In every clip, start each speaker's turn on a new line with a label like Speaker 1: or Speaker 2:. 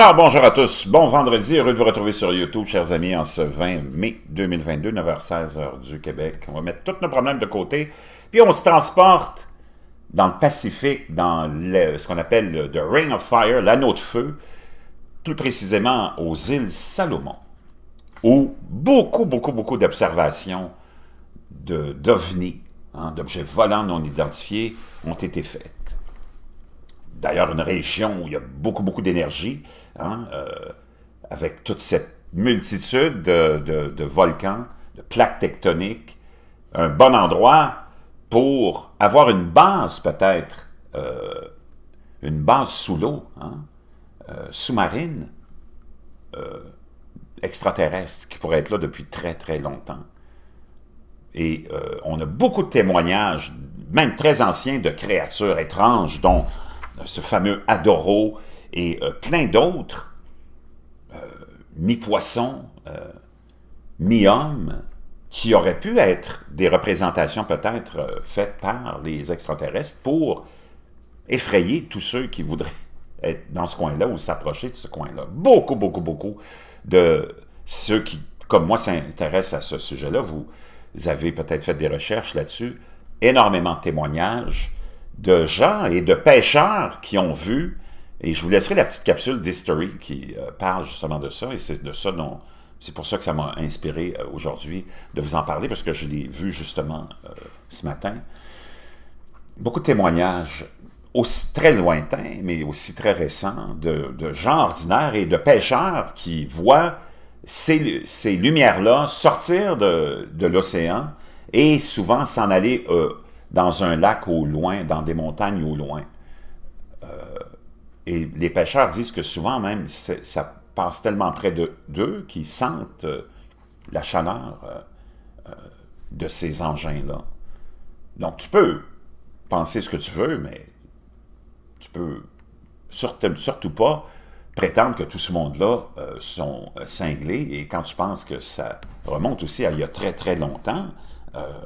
Speaker 1: Alors, bonjour à tous. Bon vendredi. Heureux de vous retrouver sur YouTube, chers amis, en ce 20 mai 2022, 9h16 heure du Québec. On va mettre tous nos problèmes de côté. Puis on se transporte dans le Pacifique, dans ce qu'on appelle le Ring of Fire, l'anneau de feu, plus précisément aux îles Salomon, où beaucoup, beaucoup, beaucoup d'observations d'ovnis, hein, d'objets volants non identifiés, ont été faites d'ailleurs une région où il y a beaucoup, beaucoup d'énergie, hein, euh, avec toute cette multitude de, volcans, de plaques tectoniques, un bon endroit pour avoir une base peut-être, euh, une base sous l'eau, hein, euh, sous-marine, extraterrestre, qui pourrait être là depuis très, très longtemps. Et on a beaucoup de témoignages, même très anciens, de créatures étranges dont ce fameux Adoro et euh, plein d'autres, euh, mi-poisson, euh, mi hommes qui auraient pu être des représentations peut-être faites par les extraterrestres pour effrayer tous ceux qui voudraient être dans ce coin-là ou s'approcher de ce coin-là. Beaucoup, beaucoup, beaucoup de ceux qui, comme moi, s'intéressent à ce sujet-là, vous, avez peut-être fait des recherches là-dessus, énormément de témoignages de gens et de pêcheurs qui ont vu, et je vous laisserai la petite capsule d'History qui euh, parle justement de ça, et c'est de ça dont... C'est pour ça que ça m'a inspiré euh, aujourd'hui de vous en parler, parce que je l'ai vu justement euh, ce matin. Beaucoup de témoignages aussi très lointains, mais aussi très récents, de, gens ordinaires et de pêcheurs qui voient ces, lumières-là sortir de, l'océan et souvent s'en aller dans un lac au loin, dans des montagnes au loin. Euh, et les pêcheurs disent que souvent même, ça passe tellement près d'eux qu'ils sentent euh, la chaleur euh, de ces engins-là. Donc tu peux penser ce que tu veux, mais tu peux surtout, surtout pas prétendre que tout ce monde-là sont cinglés, et quand tu penses que ça remonte aussi à il y a très très longtemps, euh,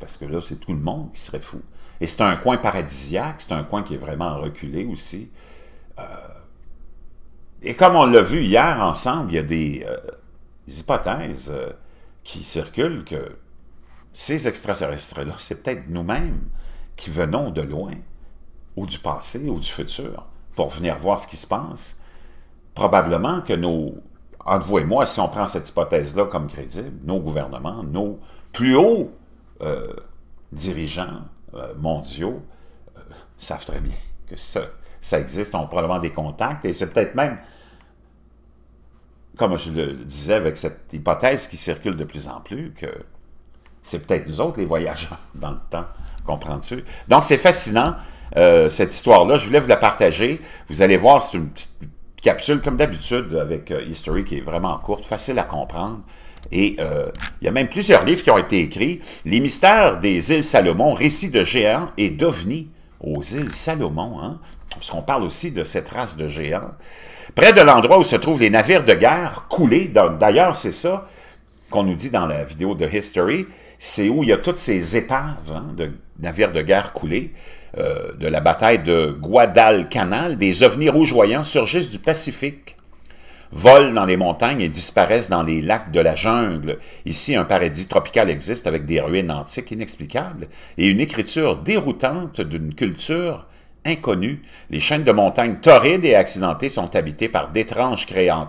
Speaker 1: parce que là, c'est tout le monde qui serait fou. Et c'est un coin paradisiaque, c'est un coin qui est vraiment reculé aussi. Euh, et comme on l'a vu hier ensemble, il y a des, euh, hypothèses euh, qui circulent que ces extraterrestres-là, c'est peut-être nous-mêmes qui venons de loin, ou du passé, ou du futur, pour venir voir ce qui se passe. Probablement que nos, entre vous et moi, si on prend cette hypothèse-là comme crédible, nos gouvernements, nos plus hauts euh, dirigeants euh, mondiaux euh, savent très bien que ça, ça existe, ont probablement des contacts, et c'est peut-être même, comme je le disais avec cette hypothèse qui circule de plus en plus, que c'est peut-être nous autres les voyageurs dans le temps, comprends-tu? Donc c'est fascinant, cette histoire-là, je voulais vous la partager, vous allez voir, c'est une petite capsule, comme d'habitude, avec History, qui est vraiment courte, facile à comprendre, et euh, il y a même plusieurs livres qui ont été écrits. Les mystères des îles Salomon, récits de géants et d'ovnis aux îles Salomon, hein. parce qu'on parle aussi de cette race de géants. Près de l'endroit où se trouvent les navires de guerre coulés, d'ailleurs c'est ça qu'on nous dit dans la vidéo de History, c'est où il y a toutes ces épaves hein, de navires de guerre coulés, euh, de la bataille de Guadalcanal, des ovnis rougeoyants surgissent du Pacifique volent dans les montagnes et disparaissent dans les lacs de la jungle. Ici, un paradis tropical existe avec des ruines antiques inexplicables et une écriture déroutante d'une culture inconnue. Les chaînes de montagnes torrides et accidentées sont habitées par d'étranges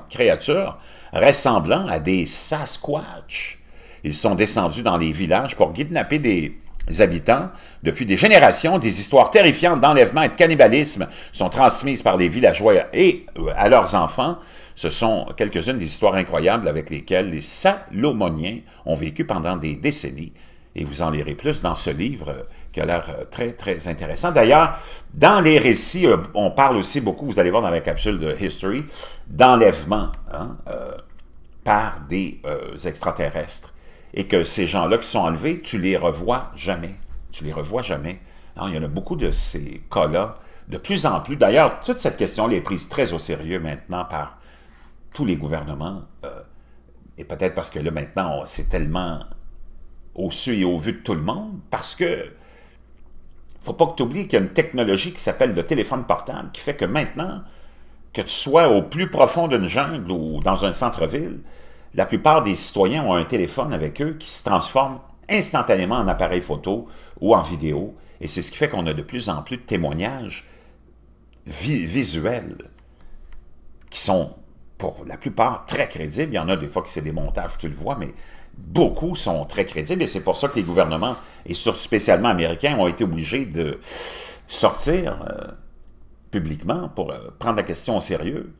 Speaker 1: créatures ressemblant à des Sasquatch. Ils sont descendus dans les villages pour kidnapper des habitants, depuis des générations, des histoires terrifiantes d'enlèvement et de cannibalisme sont transmises par les villageois et euh, à leurs enfants. Ce sont quelques-unes des histoires incroyables avec lesquelles les Salomoniens ont vécu pendant des décennies. Et vous en lirez plus dans ce livre qui a l'air euh, très, très intéressant. D'ailleurs, dans les récits, euh, on parle aussi beaucoup, vous allez voir dans la capsule de History, d'enlèvement hein, par des extraterrestres et que ces gens-là qui sont enlevés, tu les revois jamais. Tu les revois jamais. Hein, il y en a beaucoup de ces cas-là, de plus en plus. D'ailleurs, toute cette question est prise très au sérieux maintenant par tous les gouvernements, euh, et peut-être parce que là, maintenant, c'est tellement au su et au vu de tout le monde, parce que faut pas que tu oublies qu'il y a une technologie qui s'appelle le téléphone portable, qui fait que maintenant, que tu sois au plus profond d'une jungle ou dans un centre-ville, la plupart des citoyens ont un téléphone avec eux qui se transforme instantanément en appareil photo ou en vidéo. Et c'est ce qui fait qu'on a de plus en plus de témoignages visuels qui sont, pour la plupart, très crédibles. Il y en a des fois qui c'est des montages, tu le vois, mais beaucoup sont très crédibles. Et c'est pour ça que les gouvernements, et spécialement américains, ont été obligés de sortir euh, publiquement pour euh, prendre la question au sérieux,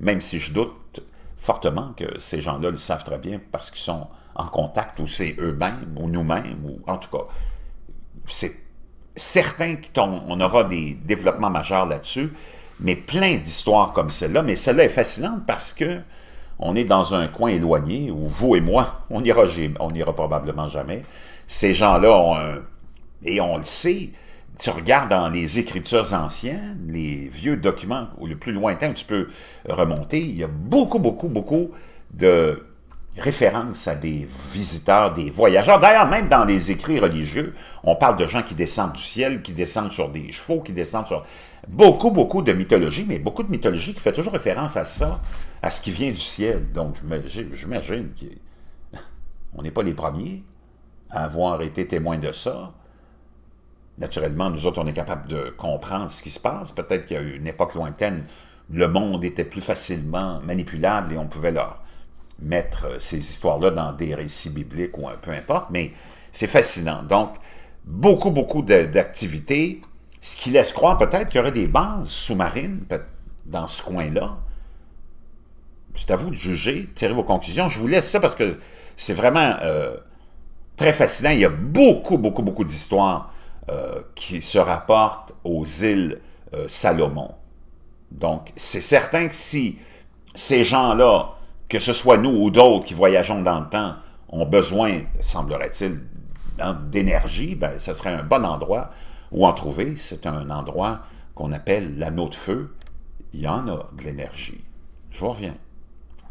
Speaker 1: même si je doute fortement que ces gens-là le savent très bien parce qu'ils sont en contact ou c'est eux-mêmes ou nous-mêmes ou en tout cas, c'est certain qu'on aura des développements majeurs là-dessus, mais plein d'histoires comme celle-là. Mais celle-là est fascinante parce que on est dans un coin éloigné où vous et moi, on n'ira on ira probablement jamais. Ces gens-là ont un, et on le sait, tu regardes dans les écritures anciennes, les vieux documents, ou le plus lointain que tu peux remonter, il y a beaucoup, beaucoup, beaucoup de références à des visiteurs, des voyageurs. D'ailleurs, même dans les écrits religieux, on parle de gens qui descendent du ciel, qui descendent sur des chevaux, qui descendent sur... Beaucoup, beaucoup de mythologie, mais beaucoup de mythologie qui fait toujours référence à ça, à ce qui vient du ciel. Donc, j'imagine qu'on n'est pas les premiers à avoir été témoins de ça naturellement, nous autres, on est capable de comprendre ce qui se passe. Peut-être qu'il y a eu une époque lointaine, le monde était plus facilement manipulable et on pouvait leur mettre euh, ces histoires-là dans des récits bibliques ou un peu importe, mais c'est fascinant. Donc, beaucoup, beaucoup d'activités, ce qui laisse croire peut-être qu'il y aurait des bases sous-marines dans ce coin-là. C'est à vous de juger, de tirer vos conclusions. Je vous laisse ça parce que c'est vraiment euh, très fascinant. Il y a beaucoup, beaucoup, beaucoup d'histoires euh, qui se rapportent aux îles euh, Salomon. Donc, c'est certain que si ces gens-là, que ce soit nous ou d'autres qui voyageons dans le temps, ont besoin, semblerait-il, hein, d'énergie, ben, ce serait un bon endroit où en trouver. C'est un endroit qu'on appelle l'anneau de feu. Il y en a de l'énergie. Je vous reviens.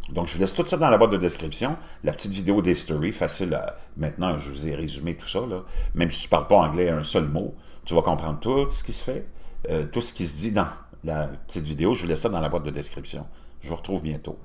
Speaker 1: Donc, je vous laisse tout ça dans la boîte de description. La petite vidéo des stories, facile à... Maintenant, je vous ai résumé tout ça. Là. Même si tu ne parles pas anglais un seul mot, tu vas comprendre tout ce qui se fait, euh, tout ce qui se dit dans la petite vidéo. Je vous laisse ça dans la boîte de description. Je vous retrouve bientôt.